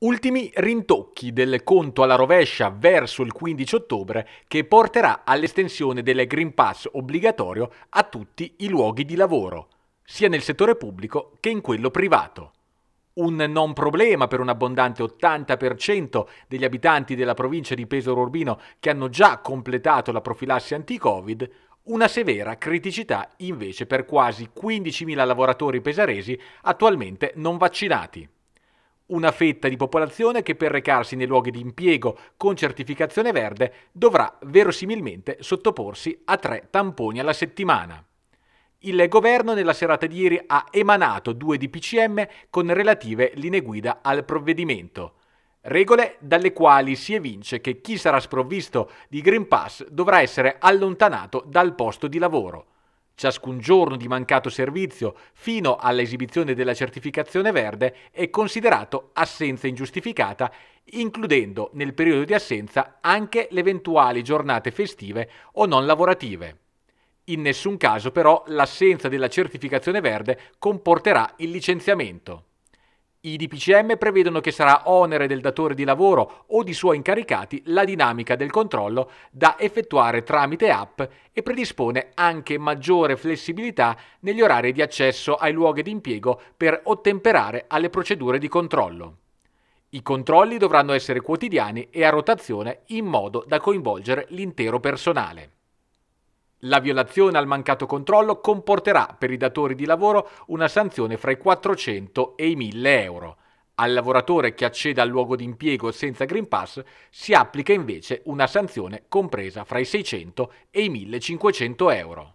Ultimi rintocchi del conto alla rovescia verso il 15 ottobre che porterà all'estensione del Green Pass obbligatorio a tutti i luoghi di lavoro, sia nel settore pubblico che in quello privato. Un non problema per un abbondante 80% degli abitanti della provincia di Pesaro Urbino che hanno già completato la profilassi anti-Covid, una severa criticità invece per quasi 15.000 lavoratori pesaresi attualmente non vaccinati una fetta di popolazione che per recarsi nei luoghi di impiego con certificazione verde dovrà verosimilmente sottoporsi a tre tamponi alla settimana. Il governo nella serata di ieri ha emanato due DPCM con relative linee guida al provvedimento. Regole dalle quali si evince che chi sarà sprovvisto di Green Pass dovrà essere allontanato dal posto di lavoro. Ciascun giorno di mancato servizio fino all'esibizione della certificazione verde è considerato assenza ingiustificata, includendo nel periodo di assenza anche le eventuali giornate festive o non lavorative. In nessun caso però l'assenza della certificazione verde comporterà il licenziamento. I DPCM prevedono che sarà onere del datore di lavoro o di suoi incaricati la dinamica del controllo da effettuare tramite app e predispone anche maggiore flessibilità negli orari di accesso ai luoghi di impiego per ottemperare alle procedure di controllo. I controlli dovranno essere quotidiani e a rotazione in modo da coinvolgere l'intero personale. La violazione al mancato controllo comporterà per i datori di lavoro una sanzione fra i 400 e i 1000 euro. Al lavoratore che acceda al luogo di impiego senza Green Pass si applica invece una sanzione compresa fra i 600 e i 1500 euro.